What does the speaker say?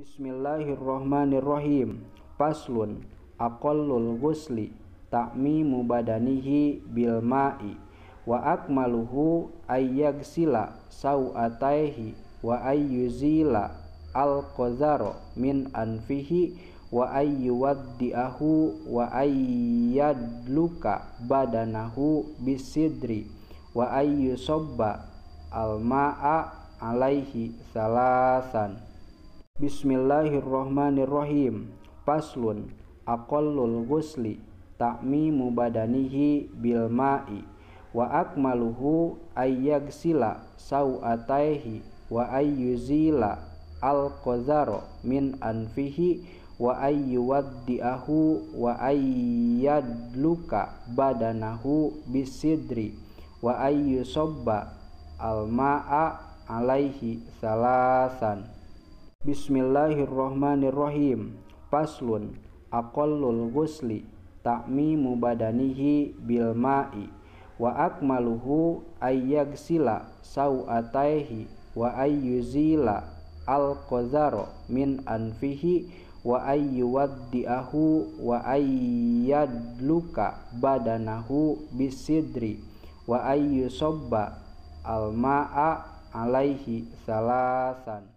Bismillahirrahmanirrahim. Faslun aqallul ghusli ta'mimu badanihi bil ma'i wa akmaluhu ayyagsila sawatayhi wa ayyuzila al min anfihi wa ayyuwaddiahu wa ayyadluka badanahu bisidri wa ayyusabba al ma'a alaihi salasan Bismillahirrahmanirrahim. Paslon aqallul ghusli ta'mimu badanihi bil wa akmaluhu ayyagsila sawatayhi wa ayyuzila al min anfihi wa ayyuwaddiahu wa ayyadluka badanahu bisidri wa ayyusabba al ma'a alaihi salasan Bismillahirrahmanirrahim. Faslun aqallul gusli ta'mimu badanihi bilma'i wa akmaluhu ayyagsila Sawataihi wa ayyuzila al qazaro min anfihi wa ayyuwaddiahu wa ayyadluka badanahu bisidri wa ayyusobba al ma'a alaihi salasan